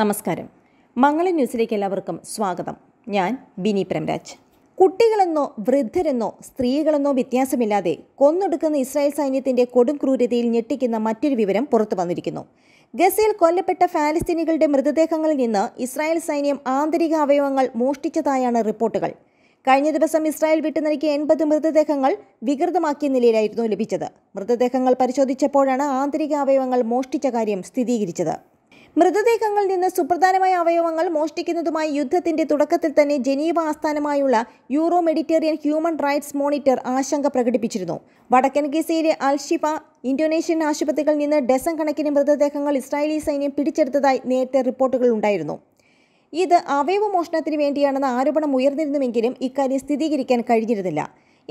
നമസ്കാരം മംഗള ന്യൂസിലേക്ക് എല്ലാവർക്കും സ്വാഗതം ഞാൻ ബിനി പ്രംരാജ് കുട്ടികളെന്നോ വൃദ്ധരെന്നോ സ്ത്രീകളെന്നോ വ്യത്യാസമില്ലാതെ കൊന്നൊടുക്കുന്ന ഇസ്രായേൽ സൈന്യത്തിന്റെ കൊടും ക്രൂരതയിൽ ഞെട്ടിക്കുന്ന മറ്റൊരു വിവരം പുറത്തു വന്നിരിക്കുന്നു ഗസയിൽ കൊല്ലപ്പെട്ട ഫാലസ്തീനികളുടെ മൃതദേഹങ്ങളിൽ നിന്ന് ഇസ്രായേൽ സൈന്യം ആന്തരിക അവയവങ്ങൾ മോഷ്ടിച്ചതായാണ് റിപ്പോർട്ടുകൾ കഴിഞ്ഞ ദിവസം ഇസ്രായേൽ വിട്ടു നൽകിയ എൺപത് മൃതദേഹങ്ങൾ വികൃതമാക്കിയ നിലയിലായിരുന്നു ലഭിച്ചത് മൃതദേഹങ്ങൾ പരിശോധിച്ചപ്പോഴാണ് ആന്തരിക അവയവങ്ങൾ മോഷ്ടിച്ച കാര്യം സ്ഥിരീകരിച്ചത് മൃതദേഹങ്ങളിൽ നിന്ന് സുപ്രധാനമായ അവയവങ്ങൾ മോഷ്ടിക്കുന്നതുമായി യുദ്ധത്തിന്റെ തുടക്കത്തിൽ തന്നെ ജനീവ ആസ്ഥാനമായുള്ള Euro Mediterranean Human Rights Monitor ആശങ്ക പ്രകടിപ്പിച്ചിരുന്നു വടക്കൻ ഗസയിലെ അൽഷിഫ ഇന്തോനേഷ്യൻ ആശുപത്രികളിൽ നിന്ന് ഡസൻ കണക്കിന് മൃതദേഹങ്ങൾ ഇസ്രായേലി സൈന്യം പിടിച്ചെടുത്തതായി നേരത്തെ റിപ്പോർട്ടുകൾ ഉണ്ടായിരുന്നു ഇത് അവയവ മോഷണത്തിന് വേണ്ടിയാണെന്ന ആരോപണം ഉയർന്നിരുന്നുവെങ്കിലും ഇക്കാര്യം സ്ഥിരീകരിക്കാൻ കഴിഞ്ഞിരുന്നില്ല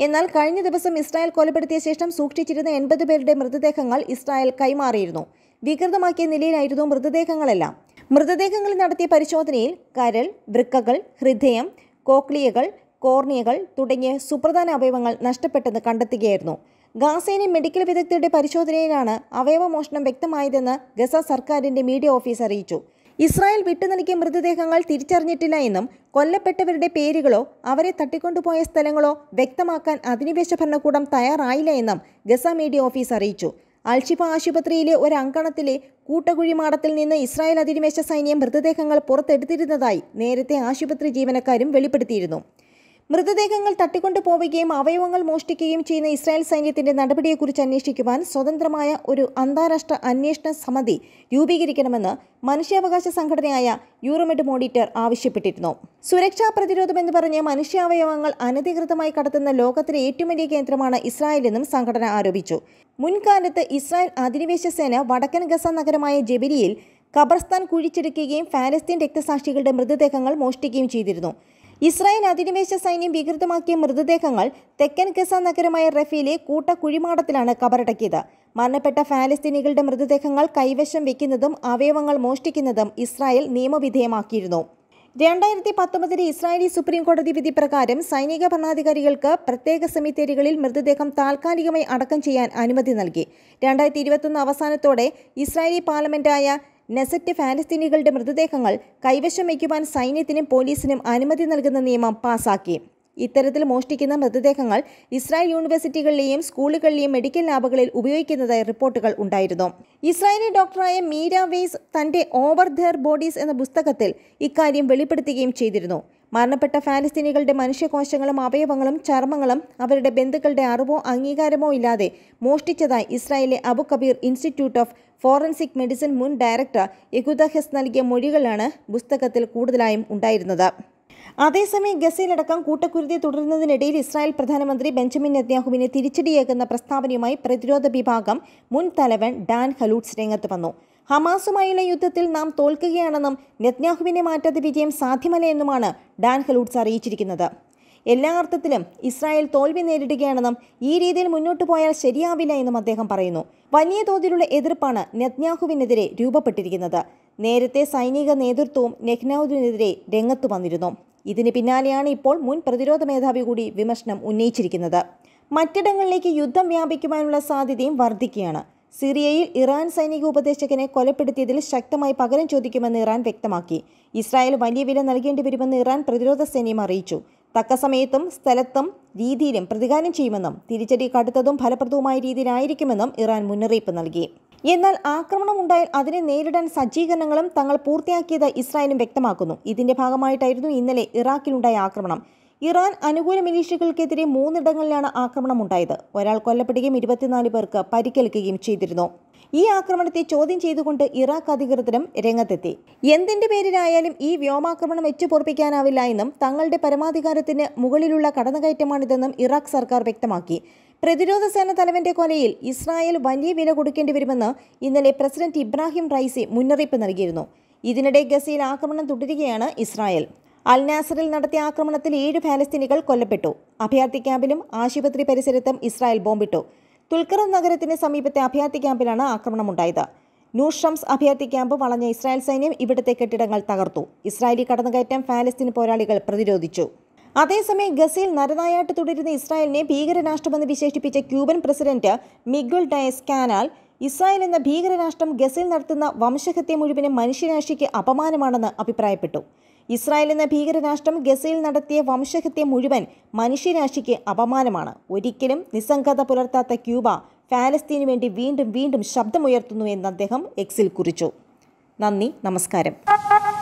എന്നാൽ കഴിഞ്ഞ ദിവസം ഇസ്രായേൽ കൊലപ്പെടുത്തിയ ശേഷം സൂക്ഷിച്ചിരുന്ന എൺപത് പേരുടെ മൃതദേഹങ്ങൾ ഇസ്രായേൽ കൈമാറിയിരുന്നു വികൃതമാക്കിയ നിലയിലായിരുന്നു മൃതദേഹങ്ങളെല്ലാം മൃതദേഹങ്ങളിൽ നടത്തിയ പരിശോധനയിൽ കരൾ വൃക്കകൾ ഹൃദയം കോക്ലിയകൾ കോർണിയകൾ തുടങ്ങിയ സുപ്രധാന അവയവങ്ങൾ നഷ്ടപ്പെട്ടെന്ന് കണ്ടെത്തുകയായിരുന്നു ഗാസേനി മെഡിക്കൽ വിദഗ്ധരുടെ പരിശോധനയിലാണ് അവയവമോഷണം വ്യക്തമായതെന്ന് ഗസ സർക്കാരിന്റെ മീഡിയ ഓഫീസ് അറിയിച്ചു ഇസ്രായേൽ നൽകിയ മൃതദേഹങ്ങൾ തിരിച്ചറിഞ്ഞിട്ടില്ല എന്നും കൊല്ലപ്പെട്ടവരുടെ പേരുകളോ അവരെ തട്ടിക്കൊണ്ടുപോയ സ്ഥലങ്ങളോ വ്യക്തമാക്കാൻ അധിനിവേശ ഭരണകൂടം തയ്യാറായില്ല എന്നും ഗസ മീഡിയ ഓഫീസ് അറിയിച്ചു അൽഷിഫ ആശുപത്രിയിലെ ഒരങ്കണത്തിലെ കൂട്ടകുഴിമാടത്തിൽ നിന്ന് ഇസ്രായേൽ അധിനിവേശ സൈന്യം മൃതദേഹങ്ങൾ പുറത്തെടുത്തിരുന്നതായി നേരത്തെ ആശുപത്രി ജീവനക്കാരും വെളിപ്പെടുത്തിയിരുന്നു മൃതദേഹങ്ങൾ തട്ടിക്കൊണ്ടു പോവുകയും അവയവങ്ങൾ മോഷ്ടിക്കുകയും ചെയ്യുന്ന ഇസ്രായേൽ സൈന്യത്തിന്റെ നടപടിയെക്കുറിച്ച് അന്വേഷിക്കുവാൻ സ്വതന്ത്രമായ ഒരു അന്താരാഷ്ട്ര അന്വേഷണ സമിതി രൂപീകരിക്കണമെന്ന് മനുഷ്യാവകാശ സംഘടനയായ യൂറോമെഡ് മോഡിറ്റർ ആവശ്യപ്പെട്ടിരുന്നു സുരക്ഷാ പ്രതിരോധം എന്ന് പറഞ്ഞ് മനുഷ്യാവയവങ്ങൾ അനധികൃതമായി കടത്തുന്ന ലോകത്തിലെ ഏറ്റവും വലിയ കേന്ദ്രമാണ് ഇസ്രായേലെന്നും സംഘടന ആരോപിച്ചു മുൻകാലത്ത് ഇസ്രായേൽ അധിനിവേശ സേന വടക്കൻ ഗസ നഗരമായ ജബിലിയിൽ ഖബർസ്ഥാൻ കുഴിച്ചെടുക്കുകയും ഫാലസ്തീൻ രക്തസാക്ഷികളുടെ മൃതദേഹങ്ങൾ മോഷ്ടിക്കുകയും ചെയ്തിരുന്നു ഇസ്രായേൽ അധിനിവേശ സൈന്യം വികൃതമാക്കിയ മൃതദേഹങ്ങൾ തെക്കൻ ഗസ നഗരമായ റഫീലെ കൂട്ട കുഴിമാടത്തിലാണ് കബറടക്കിയത് മരണപ്പെട്ട ഫാലസ്തീനികളുടെ മൃതദേഹങ്ങൾ കൈവശം വയ്ക്കുന്നതും അവയവങ്ങൾ മോഷ്ടിക്കുന്നതും ഇസ്രായേൽ നിയമവിധേയമാക്കിയിരുന്നു രണ്ടായിരത്തി പത്തൊമ്പതിലെ ഇസ്രായേലി സുപ്രീം കോടതി വിധി പ്രകാരം സൈനിക ഭരണാധികാരികൾക്ക് പ്രത്യേക സെമിത്തേരികളിൽ മൃതദേഹം താൽക്കാലികമായി അടക്കം ചെയ്യാൻ അനുമതി നൽകി രണ്ടായിരത്തി ഇരുപത്തൊന്ന് അവസാനത്തോടെ ഇസ്രായേലി പാർലമെന്റായ നെസറ്റ് ഫാലസ്തീനികളുടെ മൃതദേഹങ്ങൾ കൈവശം വയ്ക്കുവാൻ സൈന്യത്തിനും പോലീസിനും അനുമതി നൽകുന്ന നിയമം പാസാക്കി ഇത്തരത്തിൽ മോഷ്ടിക്കുന്ന മൃതദേഹങ്ങൾ ഇസ്രായേൽ യൂണിവേഴ്സിറ്റികളിലെയും സ്കൂളുകളിലെയും മെഡിക്കൽ ലാബുകളിൽ ഉപയോഗിക്കുന്നതായി റിപ്പോർട്ടുകൾ ഉണ്ടായിരുന്നു ഇസ്രായേലി ഡോക്ടറായ മീര വെയ്സ് തന്റെ ഓവർ ദർ ബോഡീസ് എന്ന പുസ്തകത്തിൽ ഇക്കാര്യം വെളിപ്പെടുത്തുകയും ചെയ്തിരുന്നു മരണപ്പെട്ട ഫാലസ്തീനികളുടെ മനുഷ്യകോശങ്ങളും അവയവങ്ങളും ചർമ്മങ്ങളും അവരുടെ ബന്ധുക്കളുടെ അറിവോ അംഗീകാരമോ ഇല്ലാതെ മോഷ്ടിച്ചതായി ഇസ്രായേലിലെ Abu Kabir Institute of Forensic Medicine മുൻ ഡയറക്ടർ യഗുദ ഹെസ് നൽകിയ മൊഴികളാണ് പുസ്തകത്തിൽ കൂടുതലായും ഉണ്ടായിരുന്നത് അതേസമയം ഗസയിലടക്കം കൂട്ടക്കുരുതി തുടരുന്നതിനിടയിൽ ഇസ്രായേൽ പ്രധാനമന്ത്രി ബെഞ്ചമിൻ നെത്യാഹുവിനെ തിരിച്ചടിയേക്കുന്ന പ്രസ്താവനയുമായി പ്രതിരോധ വിഭാഗം മുൻ തലവൻ ഡാൻ ഹലൂട്ട്സ് രംഗത്ത് വന്നു ഹമാസുമായുള്ള യുദ്ധത്തിൽ നാം തോൽക്കുകയാണെന്നും നെത്യാഹുവിനെ മാറ്റാതെ വിജയം സാധ്യമല്ല എന്നുമാണ് ഡാൻ ഹലൂട്ട്സ് അറിയിച്ചിരിക്കുന്നത് എല്ലാ അർത്ഥത്തിലും ഇസ്രായേൽ തോൽവി നേരിടുകയാണെന്നും ഈ രീതിയിൽ മുന്നോട്ടു പോയാൽ ശരിയാവില്ല എന്നും അദ്ദേഹം പറയുന്നു വലിയ തോതിലുള്ള എതിർപ്പാണ് നെത്ന്യാഹുവിനെതിരെ രൂപപ്പെട്ടിരിക്കുന്നത് നേരത്തെ സൈനിക നേതൃത്വവും നെഹ്നാവിനെതിരെ രംഗത്തു വന്നിരുന്നു ഇതിന് പിന്നാലെയാണ് ഇപ്പോൾ മുൻ പ്രതിരോധ മേധാവി കൂടി വിമർശനം ഉന്നയിച്ചിരിക്കുന്നത് മറ്റിടങ്ങളിലേക്ക് യുദ്ധം വ്യാപിക്കുവാനുള്ള സാധ്യതയും വർദ്ധിക്കുകയാണ് സിറിയയിൽ ഇറാൻ സൈനിക ഉപദേശകനെ കൊലപ്പെടുത്തിയതിൽ ശക്തമായി പകരം ചോദിക്കുമെന്ന് ഇറാൻ വ്യക്തമാക്കി ഇസ്രായേൽ വലിയ വില നൽകേണ്ടി വരുമെന്ന് ഇറാൻ പ്രതിരോധ സേനയും അറിയിച്ചു തക്ക സമയത്തും സ്ഥലത്തും രീതിയിലും പ്രതികാരം ചെയ്യുമെന്നും തിരിച്ചടി കടുത്തതും ഫലപ്രദവുമായ രീതിയിലായിരിക്കുമെന്നും ഇറാൻ മുന്നറിയിപ്പ് നൽകി എന്നാൽ ഉണ്ടായാൽ അതിനെ നേരിടാൻ സജ്ജീകരണങ്ങളും തങ്ങൾ പൂർത്തിയാക്കിയത് ഇസ്രായേലും വ്യക്തമാക്കുന്നു ഇതിന്റെ ഭാഗമായിട്ടായിരുന്നു ഇന്നലെ ഇറാഖിലുണ്ടായ ആക്രമണം ഇറാൻ അനുകൂല മിലീഷ്യകൾക്കെതിരെ മൂന്നിടങ്ങളിലാണ് ഉണ്ടായത് ഒരാൾ കൊല്ലപ്പെടുകയും ഇരുപത്തിനാല് പേർക്ക് പരിക്കേൽക്കുകയും ചെയ്തിരുന്നു ഈ ആക്രമണത്തെ ചോദ്യം ചെയ്തുകൊണ്ട് ഇറാഖ് അധികൃതരും രംഗത്തെത്തി എന്തിന്റെ പേരിലായാലും ഈ വ്യോമാക്രമണം വെച്ചുപൊറപ്പിക്കാനാവില്ല എന്നും തങ്ങളുടെ പരമാധികാരത്തിന് മുകളിലുള്ള കടന്നുകയറ്റമാണിതെന്നും ഇറാഖ് സർക്കാർ വ്യക്തമാക്കി പ്രതിരോധ സേന തലവന്റെ കൊലയിൽ ഇസ്രായേൽ വലിയ വില കൊടുക്കേണ്ടി വരുമെന്ന് ഇന്നലെ പ്രസിഡന്റ് ഇബ്രാഹിം റൈസി മുന്നറിയിപ്പ് നൽകിയിരുന്നു ഇതിനിടെ ഗസയിൽ ആക്രമണം തുടരുകയാണ് ഇസ്രായേൽ അൽനാസറിൽ നടത്തിയ ആക്രമണത്തിൽ ഏഴ് ഫാലസ്തീനികൾ കൊല്ലപ്പെട്ടു അഭയാർത്ഥി ക്യാമ്പിലും ആശുപത്രി പരിസരത്തും ഇസ്രായേൽ ബോംബിട്ടു കുൽക്കറം നഗരത്തിന് സമീപത്തെ അഭയാർത്ഥി ക്യാമ്പിലാണ് ആക്രമണമുണ്ടായത് ന്യൂ ഷംസ് അഭയാർത്ഥി ക്യാമ്പ് വളഞ്ഞ ഇസ്രായേൽ സൈന്യം ഇവിടുത്തെ കെട്ടിടങ്ങൾ തകർത്തു ഇസ്രായേലി കടന്നുകയറ്റം ഫാലസ്തീൻ പോരാളികൾ പ്രതിരോധിച്ചു അതേസമയം ഗസയിൽ നരനായാട്ട് തുടരുന്ന ഇസ്രായേലിനെ ഭീകരരാഷ്ട്രമെന്ന് വിശേഷിപ്പിച്ച Cuban president Miguel Diaz Canel Israel എന്ന ഭീകരരാഷ്ട്രം ഗസയിൽ നടത്തുന്ന വംശഹത്യ മുഴുവനും മനുഷ്യരാശിക്ക് അപമാനമാണെന്ന് അഭിപ്രായപ്പെട്ടു ഇസ്രായേൽ എന്ന ഭീകരരാഷ്ട്രം ഗസയിൽ നടത്തിയ വംശഹത്യ മുഴുവൻ മനുഷ്യരാശിക്ക് അപമാനമാണ് ഒരിക്കലും നിസ്സംഗത പുലർത്താത്ത ക്യൂബ ഫാലസ്തീന് വേണ്ടി വീണ്ടും വീണ്ടും ശബ്ദമുയർത്തുന്നു എന്ന് അദ്ദേഹം എക്സിൽ കുറിച്ചു നന്ദി നമസ്കാരം